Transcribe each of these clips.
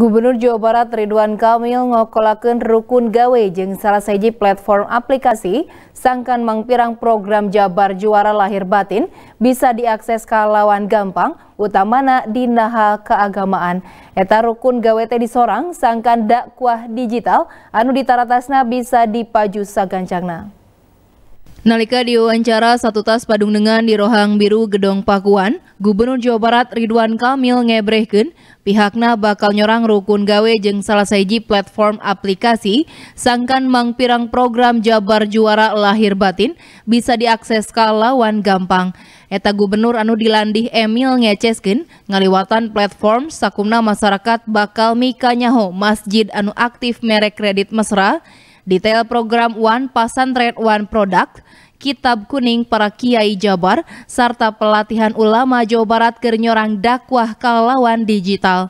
Gubernur Jawa Barat Ridwan Kamil ngokolakan rukun gawe jeng salah seji platform aplikasi sangkan mangpirang program Jabar Juara Lahir Batin bisa diakses kalawan gampang utamana di naha keagamaan. Eta rukun gawe teh disorang sangkan dakwah digital anu ditaratasna bisa dipaju sagancangna. Nalika diwawancara satu tas padung dengan di Rohang Biru Gedong Pakuan, Gubernur Jawa Barat Ridwan Kamil ngebrehken, pihakna bakal nyorang rukun gawe jeng salah seji platform aplikasi, sangkan mangpirang program Jabar Juara Lahir Batin bisa diakses kalawan gampang. Eta Gubernur anu dilandih Emil ngecesken, ngaliwatan platform sakumna masyarakat bakal mikanyaho masjid anu aktif merek kredit mesra, Detail program One Pasantren One Product, Kitab Kuning para Kiai Jabar, serta pelatihan ulama Jawa Barat Gernyorang dakwah kalawan digital.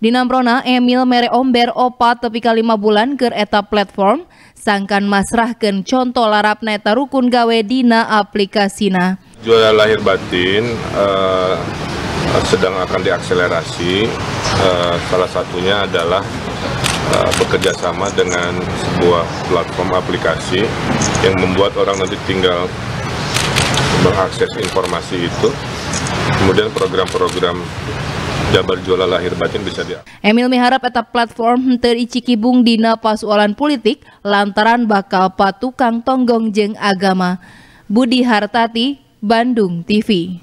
Di Namprona, Emil mere omber Opa tepi lima bulan ke etap platform, sangkan masrahkan contoh larap neta rukun gawe dina aplikasina. Jual lahir batin uh, sedang akan diakselerasi, uh, salah satunya adalah Eh, bekerja sama dengan sebuah platform aplikasi yang membuat orang nanti tinggal mengakses informasi itu. Kemudian program-program Jabar Juala lahir batin bisa dia. Emil miharap etap platform terici kibung dina pasualan politik lantaran bakal patukang tonggong jeng agama. Budi Hartati, Bandung TV.